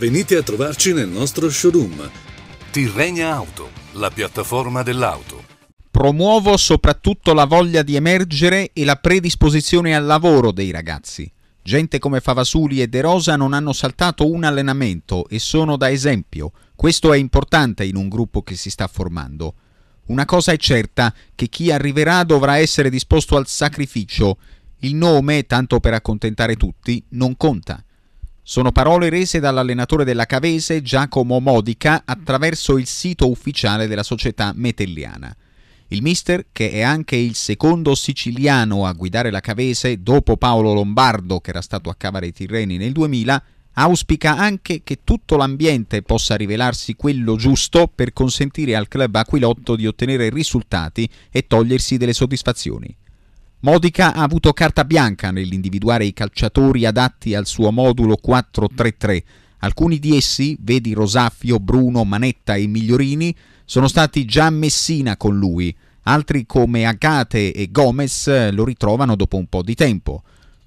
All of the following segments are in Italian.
Venite a trovarci nel nostro showroom. Tirrenia Auto, la piattaforma dell'auto. Promuovo soprattutto la voglia di emergere e la predisposizione al lavoro dei ragazzi. Gente come Favasuli e De Rosa non hanno saltato un allenamento e sono da esempio. Questo è importante in un gruppo che si sta formando. Una cosa è certa, che chi arriverà dovrà essere disposto al sacrificio. Il nome, tanto per accontentare tutti, non conta. Sono parole rese dall'allenatore della Cavese Giacomo Modica attraverso il sito ufficiale della società metelliana. Il mister, che è anche il secondo siciliano a guidare la Cavese dopo Paolo Lombardo, che era stato a Cavare Tirreni nel 2000, auspica anche che tutto l'ambiente possa rivelarsi quello giusto per consentire al club aquilotto di ottenere risultati e togliersi delle soddisfazioni. Modica ha avuto carta bianca nell'individuare i calciatori adatti al suo modulo 4-3-3. Alcuni di essi, vedi Rosaffio, Bruno, Manetta e Migliorini, sono stati già a Messina con lui. Altri come Agate e Gomez eh, lo ritrovano dopo un po' di tempo.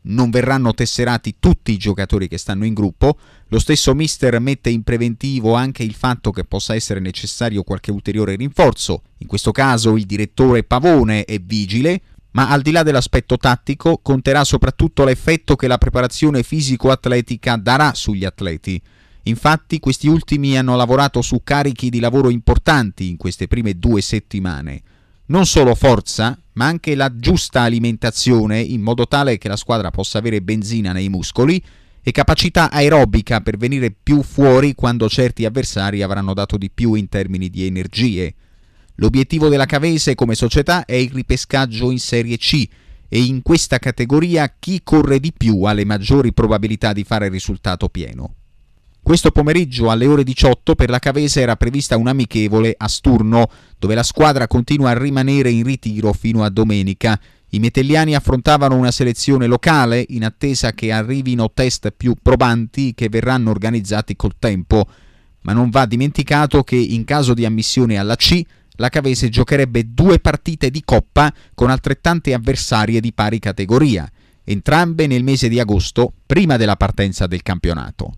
Non verranno tesserati tutti i giocatori che stanno in gruppo. Lo stesso mister mette in preventivo anche il fatto che possa essere necessario qualche ulteriore rinforzo. In questo caso il direttore Pavone è vigile, ma al di là dell'aspetto tattico conterà soprattutto l'effetto che la preparazione fisico-atletica darà sugli atleti. Infatti questi ultimi hanno lavorato su carichi di lavoro importanti in queste prime due settimane. Non solo forza, ma anche la giusta alimentazione in modo tale che la squadra possa avere benzina nei muscoli e capacità aerobica per venire più fuori quando certi avversari avranno dato di più in termini di energie. L'obiettivo della Cavese come società è il ripescaggio in Serie C e in questa categoria chi corre di più ha le maggiori probabilità di fare risultato pieno. Questo pomeriggio alle ore 18 per la Cavese era prevista un'amichevole a Sturno, dove la squadra continua a rimanere in ritiro fino a domenica. I metelliani affrontavano una selezione locale in attesa che arrivino test più probanti che verranno organizzati col tempo, ma non va dimenticato che in caso di ammissione alla C la Cavese giocherebbe due partite di coppa con altrettante avversarie di pari categoria, entrambe nel mese di agosto, prima della partenza del campionato.